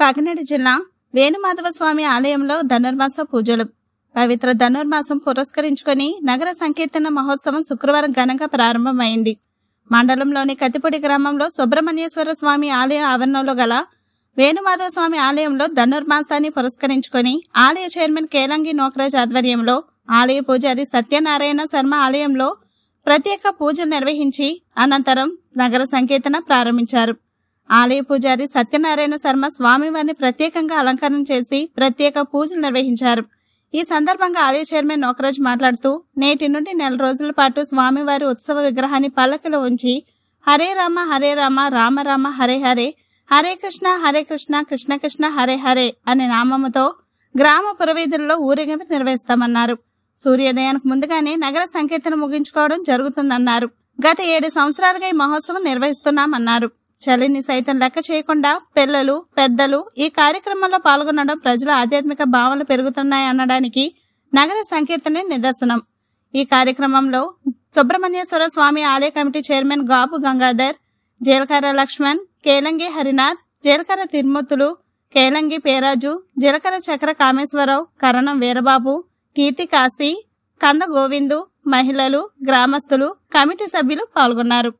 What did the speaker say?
కాకినాడ జిల్లా వేణుమాధవస్వామి ఆలయంలో ధనుర్మాస పూజలు పవిత్ర ధనుర్మాసం పురస్కరించుకుని నగర సంకీర్తన మహోత్సవం శుక్రవారం ఘనంగా ప్రారంభమైంది మండలంలోని కతిపొడి గ్రామంలో సుబ్రహ్మణ్యేశ్వర స్వామి ఆలయ ఆవరణలో గల వేణుమాధవ స్వామి ఆలయంలో ధనుర్మాసాన్ని పురస్కరించుకుని ఆలయ చైర్మన్ కేలంగి నోకరాజ్ ఆధ్వర్యంలో ఆలయ పూజారి సత్యనారాయణ శర్మ ఆలయంలో ప్రత్యేక పూజలు నిర్వహించి అనంతరం నగర సంకీర్తన ప్రారంభించారు ఆలయ పూజారి సత్యనారాయణ శర్మ స్వామివారిని ప్రత్యేకంగా అలంకరణ చేసి ప్రత్యేక పూజలు నిర్వహించారు ఈ సందర్భంగా ఆలయ చైర్మన్ నోకరాజ్ మాట్లాడుతూ నేటి నుండి నెల రోజుల పాటు స్వామివారి ఉత్సవ విగ్రహాన్ని పల్లకిలో ఉంచి హరే రామ హరే రామ రామ రామ హరే హరే హరే కృష్ణ హరే కృష్ణ కృష్ణ కృష్ణ హరే హరే అనే నామముతో గ్రామ పురవీధుల్లో ఊరేగింపు నిర్వహిస్తామన్నారు సూర్యోదయానికి ముందుగానే నగర సంకీర్తన ముగించుకోవడం జరుగుతుందన్నారు గత ఏడు సంవత్సరాలుగా ఈ మహోత్సవం నిర్వహిస్తున్నామన్నారు చలిని సైతం లెక్క చేయకుండా పిల్లలు పెద్దలు ఈ కార్యక్రమంలో పాల్గొనడం ప్రజల ఆధ్యాత్మిక భావనలు పెరుగుతున్నాయి అనడానికి నగర సంకీర్తనే నిదర్శనం ఈ కార్యక్రమంలో సుబ్రహ్మణ్యేశ్వర స్వామి ఆలయ కమిటీ చైర్మన్ గాబు గంగాధర్ జీలకర్ర లక్ష్మణ్ కేలంగి హరినాథ్ జీలకర్ర తిరుమూర్తులు కేలంగి పేరాజు జీలకర్ర చక్ర కామేశ్వరరావు కరణం వీరబాబు కీర్తి కాశీ కంద గోవిందు మహిళలు గ్రామస్తులు కమిటీ సభ్యులు పాల్గొన్నారు